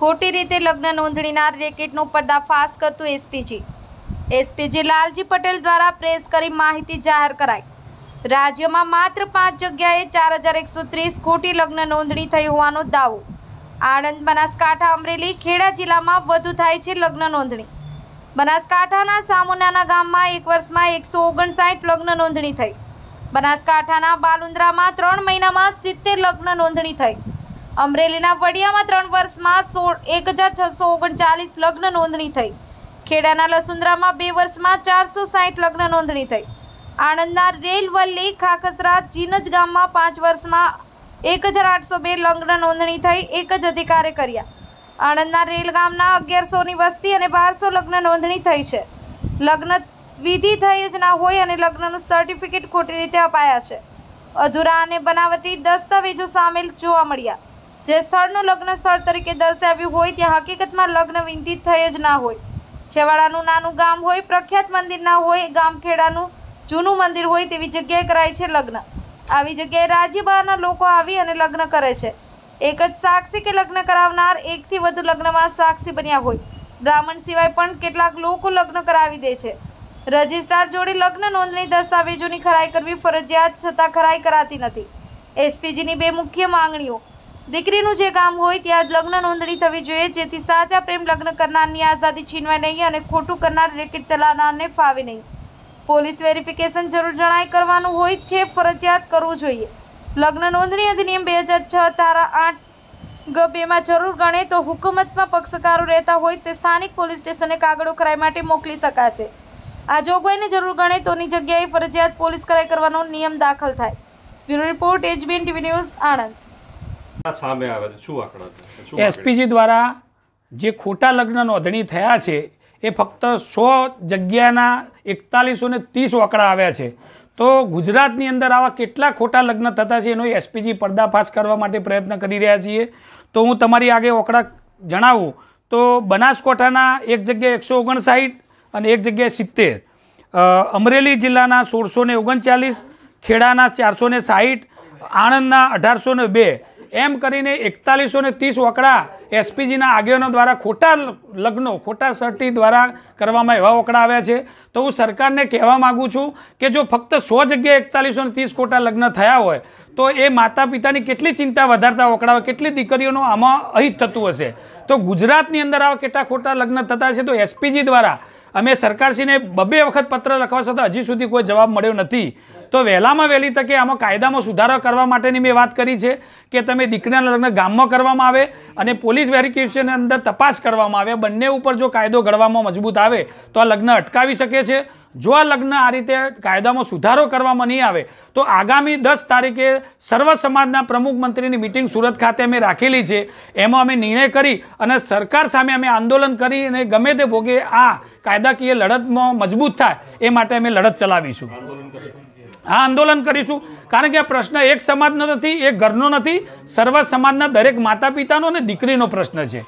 ખોટી રીતે લગ્ન નોંધણીના રેકેટનો પર્દાફાશ કરતું એસપીજી એસપીજી લાલજી પટેલ દ્વારા પ્રેસ કરી માહિતી જાહેર કરાઈ રાજ્યમાં માત્ર પાંચ જગ્યાએ ચાર હજાર એકસો ત્રીસ ખોટી લગ્ન નોંધણી થઈ હોવાનો દાવો આણંદ બનાસકાંઠા અમરેલી ખેડા જિલ્લામાં વધુ થાય છે લગ્ન નોંધણી બનાસકાંઠાના સામુનાના ગામમાં એક વર્ષમાં એકસો ઓગણસાઠ લગ્ન નોંધણી થઈ બનાસકાંઠાના બાલુંદ્રામાં ત્રણ મહિનામાં સિત્તેર લગ્ન નોંધણી થઈ અમરેલીના વડિયામાં ત્રણ વર્ષમાં સોળ એક હજાર છસો ઓગણચાલીસ લગ્ન નોંધણી થઈ ખેડાના લસુંદરામાં બે વર્ષમાં ચારસો સાઠ લગ્ન નોંધણી થઈ આણંદના રેલવલ્લી ખાખસરા ચીનજ ગામમાં પાંચ વર્ષમાં એક હજાર આઠસો બે લગ્ન નોંધણી થઈ એક જ અધિકારે કર્યા આણંદના રેલ ગામના અગિયારસોની વસ્તી અને બારસો લગ્ન નોંધણી થઈ છે લગ્ન વિધિ થઈ જ ના હોય અને લગ્નનું સર્ટિફિકેટ ખોટી રીતે અપાયા છે અધૂરા અને બનાવટી દસ્તાવેજો સામેલ જોવા મળ્યા જે સ્થળનું લગ્ન સ્થળ તરીકે દર્શાવ્યું હોય ત્યાં હકીકતમાં લગ્ન વિનંતી થઈ જ ના હોય છેવાડાનું નાનું ગામ હોય પ્રખ્યાત મંદિર ના હોય ગામખેડાનું જૂનું મંદિર હોય તેવી જગ્યાએ કરાય છે લગ્ન આવી જગ્યાએ રાજ્ય બહારના લોકો આવી અને લગ્ન કરે છે એક જ સાક્ષી કે લગ્ન કરાવનાર એકથી વધુ લગ્નમાં સાક્ષી બન્યા હોય બ્રાહ્મણ સિવાય પણ કેટલાક લોકો લગ્ન કરાવી દે છે રજિસ્ટ્રાર જોડે લગ્ન નોંધણી દસ્તાવેજોની ખરાઈ કરવી ફરજિયાત છતાં ખરાઈ કરાતી નથી એસપીજીની બે મુખ્ય માંગણીઓ દીકરીનું જે કામ હોય ત્યાં લગ્ન નોંધણી થવી જોઈએ જેથી સાચા પ્રેમ લગ્ન કરનારની આઝાદી છીનવાય નહીં અને ખોટું કરનાર રેકેટ ચલાવનારને ફાવે નહીં પોલીસ વેરિફિકેશન જરૂર જણાય કરવાનું હોય છે ફરજિયાત કરવું જોઈએ લગ્ન નોંધણી અધિનિયમ બે હજાર છ ધારા આઠ ગ બેમાં જરૂર ગણે તો હુકુમતમાં પક્ષકારો રહેતા હોય તે સ્થાનિક પોલીસ સ્ટેશને કાગળો ખરાઈ માટે મોકલી શકાશે આ જોગવાઈને જરૂર ગણે તોની જગ્યાએ ફરજિયાત પોલીસ કરાઈ કરવાનો નિયમ દાખલ થાય bureau report HBN TV news Anand સામે આવે એસપીજી દ્વારા જે ખોટા લગ્ન નોંધણી થયા છે એ ફક્ત સો જગ્યાના એકતાલીસો ને ત્રીસ આંકડા આવ્યા છે તો ગુજરાતની અંદર આવા કેટલા ખોટા લગ્ન થતા છે એનો એસપીજી પર્દાફાશ કરવા માટે પ્રયત્ન કરી રહ્યા છીએ તો હું તમારી આગે ઓકડા જણાવું તો બનાસકોઠાના એક જગ્યાએ એકસો ઓગણસાઠ અને એક જગ્યાએ સિત્તેર અમરેલી જિલ્લાના સોળસો ને ઓગણચાલીસ ખેડાના ચારસો સાહીઠ આણંદના અઢારસો બે એમ કરીને એકતાલીસો ને ત્રીસ વકડા એસપીજીના આગેવાનો દ્વારા ખોટા લગ્નો ખોટા સર્ટી દ્વારા કરવામાં એવા વકડા આવ્યા છે તો હું સરકારને કહેવા માગું છું કે જો ફક્ત સો જગ્યાએ એકતાલીસો ને ત્રીસ ખોટા લગ્ન થયા હોય તો એ માતા પિતાની કેટલી ચિંતા વધારતા વકડાવે કેટલી દીકરીઓનો આમાં અહિત થતું હશે તો ગુજરાતની અંદર આવા કેટલા ખોટા લગ્ન થતા છે તો એસપીજી દ્વારા અમે સરકારશ્રીને બબે વખત પત્ર લખવા છતાં હજી સુધી કોઈ જવાબ મળ્યો નથી તો વહેલામાં વહેલી તકે આમાં કાયદામાં સુધારો કરવા માટેની મેં વાત કરી છે કે તમે દીકરાના લગ્ન ગામમાં કરવામાં આવે અને પોલીસ વેરિફિકેશન અંદર તપાસ કરવામાં આવે બંને ઉપર જો કાયદો ઘડવામાં મજબૂત આવે તો આ લગ્ન અટકાવી શકે છે જો આ લગ્ન આ રીતે કાયદામાં સુધારો કરવામાં નહીં આવે તો આગામી દસ તારીખે સર્વ સમાજના પ્રમુખ મંત્રીની મિટિંગ સુરત ખાતે અમે રાખેલી છે એમાં અમે નિર્ણય કરી અને સરકાર સામે અમે આંદોલન કરી અને ગમે તે ભોગે આ કાયદાકીય લડતમાં મજબૂત થાય એ માટે અમે લડત ચલાવીશું આ આંદોલન કરીશું કારણ કે આ પ્રશ્ન એક સમાજનો નથી એક ઘરનો નથી સર્વ સમાજના દરેક માતા પિતાનો અને દીકરીનો પ્રશ્ન છે